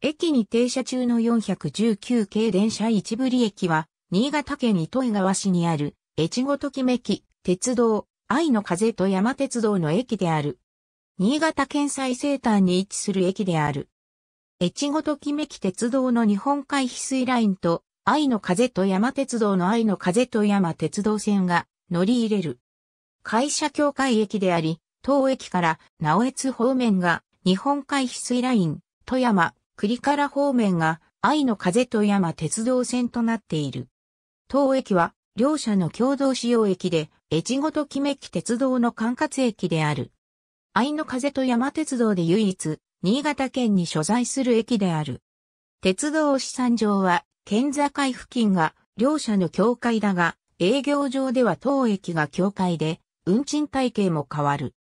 駅に停車中の419系電車一部利駅は、新潟県糸魚川市にある、越後ときめき、鉄道、愛の風と山鉄道の駅である。新潟県最西端に位置する駅である。越後ときめき鉄道の日本海翡翠ラインと、愛の風と山鉄道の愛の風と山鉄道線が乗り入れる。会社協会駅であり、当駅から直江津方面が日本海翡翠ライン、富山、栗から方面が愛の風と山鉄道線となっている。当駅は両社の共同使用駅で、越後と決め木鉄道の管轄駅である。愛の風と山鉄道で唯一、新潟県に所在する駅である。鉄道資産上は、県境付近が両社の境界だが、営業上では当駅が境界で、運賃体系も変わる。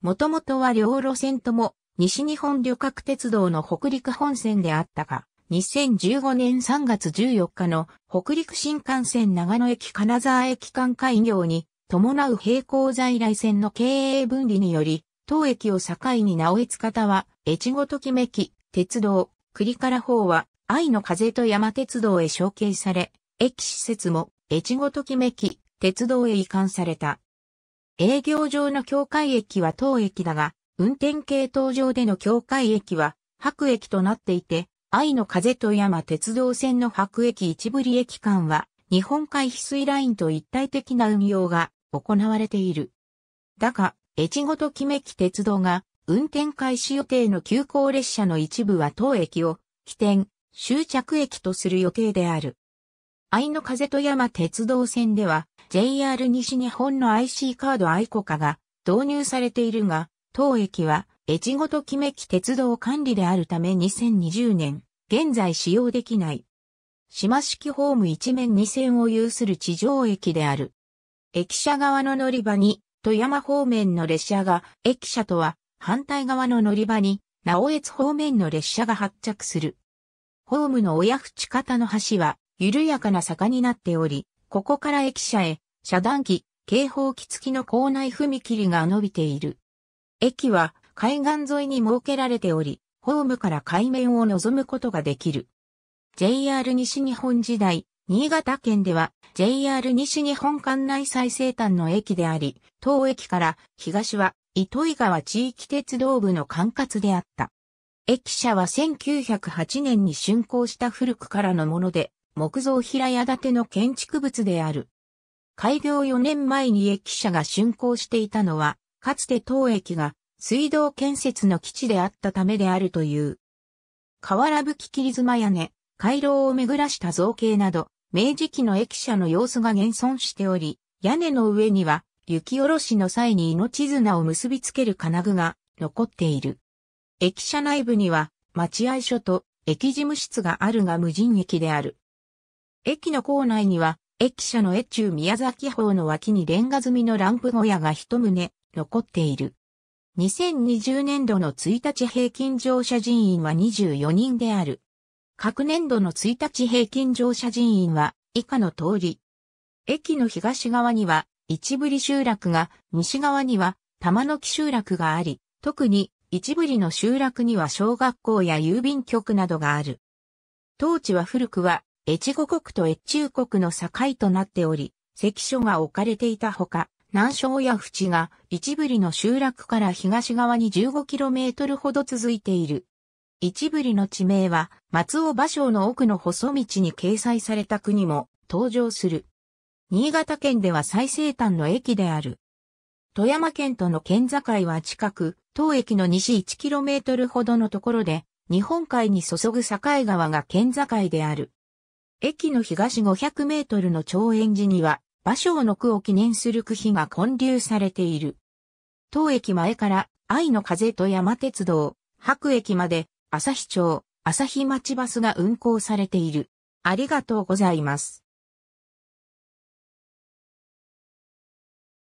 もともとは両路線とも西日本旅客鉄道の北陸本線であったが、2015年3月14日の北陸新幹線長野駅金沢駅間開業に伴う並行在来線の経営分離により、当駅を境に直江津方は、越後ときめき、鉄道、栗から方は、愛の風と山鉄道へ承継され、駅施設も、越後ときめき、鉄道へ移管された。営業上の境界駅は当駅だが、運転系統上での境界駅は、白駅となっていて、愛の風と山鉄道線の白駅一ぶり駅間は、日本海翡翠ラインと一体的な運用が行われている。だが、越後と木き鉄道が、運転開始予定の急行列車の一部は当駅を、起点、終着駅とする予定である。愛の風と山鉄道線では、JR 西日本の IC カード愛コ化が導入されているが、当駅は、越後ときめき鉄道管理であるため2020年、現在使用できない。島式ホーム一面二線を有する地上駅である。駅舎側の乗り場に、富山方面の列車が、駅舎とは、反対側の乗り場に、直江津方面の列車が発着する。ホームの親淵方の橋は、緩やかな坂になっており、ここから駅舎へ、遮断機、警報機付きの構内踏切が伸びている。駅は海岸沿いに設けられており、ホームから海面を望むことができる。JR 西日本時代、新潟県では JR 西日本管内最西端の駅であり、当駅から東は糸魚川地域鉄道部の管轄であった。駅舎は1908年に竣工した古くからのもので、木造平屋建ての建築物である。開業4年前に駅舎が竣工していたのは、かつて当駅が水道建設の基地であったためであるという。河原吹き切妻屋根、回廊を巡らした造形など、明治期の駅舎の様子が現存しており、屋根の上には雪下ろしの際に命綱を結びつける金具が残っている。駅舎内部には待合所と駅事務室があるが無人駅である。駅の構内には駅舎の越中宮崎方の脇にレンガ積みのランプ小屋が一棟、残っている。2020年度の1日平均乗車人員は24人である。各年度の1日平均乗車人員は以下の通り。駅の東側には市り集落が、西側には玉の木集落があり、特に市りの集落には小学校や郵便局などがある。当地は古くは越後国と越中国の境となっており、関所が置かれていたほか、南昌や淵が一ぶりの集落から東側に 15km ほど続いている。一ぶりの地名は松尾芭蕉の奥の細道に掲載された国も登場する。新潟県では最西端の駅である。富山県との県境は近く、当駅の西 1km ほどのところで、日本海に注ぐ境川が県境である。駅の東 500m の長円寺には、芭蕉の句を記念する句碑が建立されている。当駅前から愛の風と山鉄道、白駅まで、朝日町、朝日町バスが運行されている。ありがとうございます。